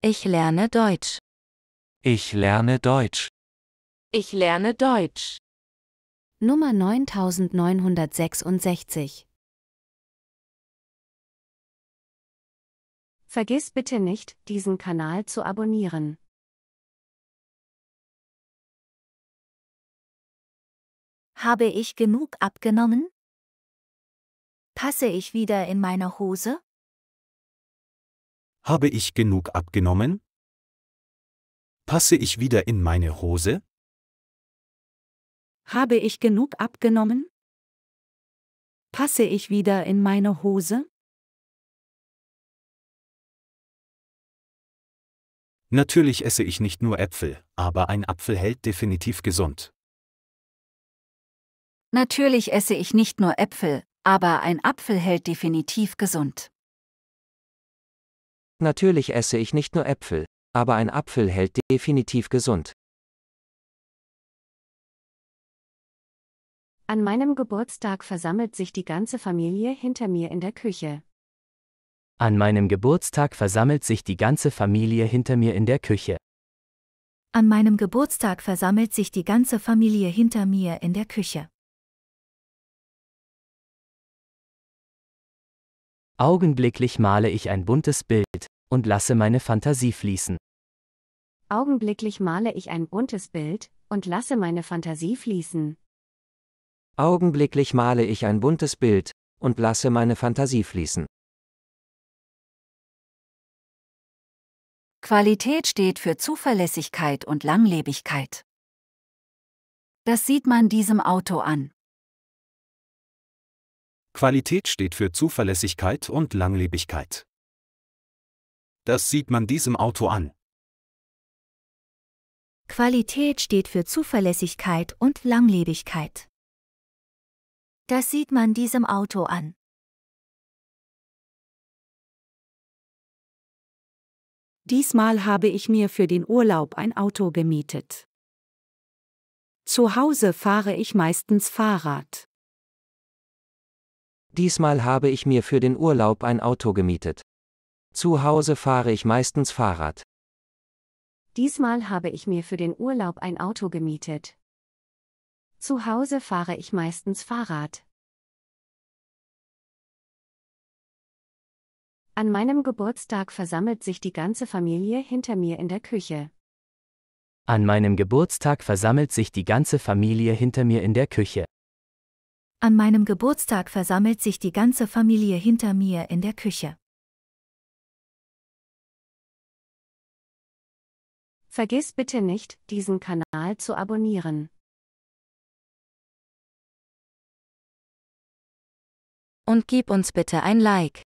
Ich lerne Deutsch. Ich lerne Deutsch. Ich lerne Deutsch. Nummer 9966. Vergiss bitte nicht, diesen Kanal zu abonnieren. Habe ich genug abgenommen? Passe ich wieder in meine Hose? Habe ich genug abgenommen? Passe ich wieder in meine Hose? Habe ich genug abgenommen? Passe ich wieder in meine Hose? Natürlich esse ich nicht nur Äpfel, aber ein Apfel hält definitiv gesund. Natürlich esse ich nicht nur Äpfel, aber ein Apfel hält definitiv gesund. Natürlich esse ich nicht nur Äpfel, aber ein Apfel hält definitiv gesund. An meinem Geburtstag versammelt sich die ganze Familie hinter mir in der Küche. An meinem Geburtstag versammelt sich die ganze Familie hinter mir in der Küche. An meinem Geburtstag versammelt sich die ganze Familie hinter mir in der Küche. Augenblicklich male ich ein buntes Bild und lasse meine Fantasie fließen. Augenblicklich male ich ein buntes Bild und lasse meine Fantasie fließen. Augenblicklich male ich ein buntes Bild und lasse meine Fantasie fließen. Qualität steht für Zuverlässigkeit und Langlebigkeit. Das sieht man diesem Auto an. Qualität steht für Zuverlässigkeit und Langlebigkeit. Das sieht man diesem Auto an. Qualität steht für Zuverlässigkeit und Langlebigkeit. Das sieht man diesem Auto an. Diesmal habe ich mir für den Urlaub ein Auto gemietet. Zu Hause fahre ich meistens Fahrrad. Diesmal habe ich mir für den Urlaub ein Auto gemietet. Zu Hause fahre ich meistens Fahrrad. Diesmal habe ich mir für den Urlaub ein Auto gemietet. Zu Hause fahre ich meistens Fahrrad. An meinem Geburtstag versammelt sich die ganze Familie hinter mir in der Küche. An meinem Geburtstag versammelt sich die ganze Familie hinter mir in der Küche. An meinem Geburtstag versammelt sich die ganze Familie hinter mir in der Küche. Vergiss bitte nicht, diesen Kanal zu abonnieren. Und gib uns bitte ein Like.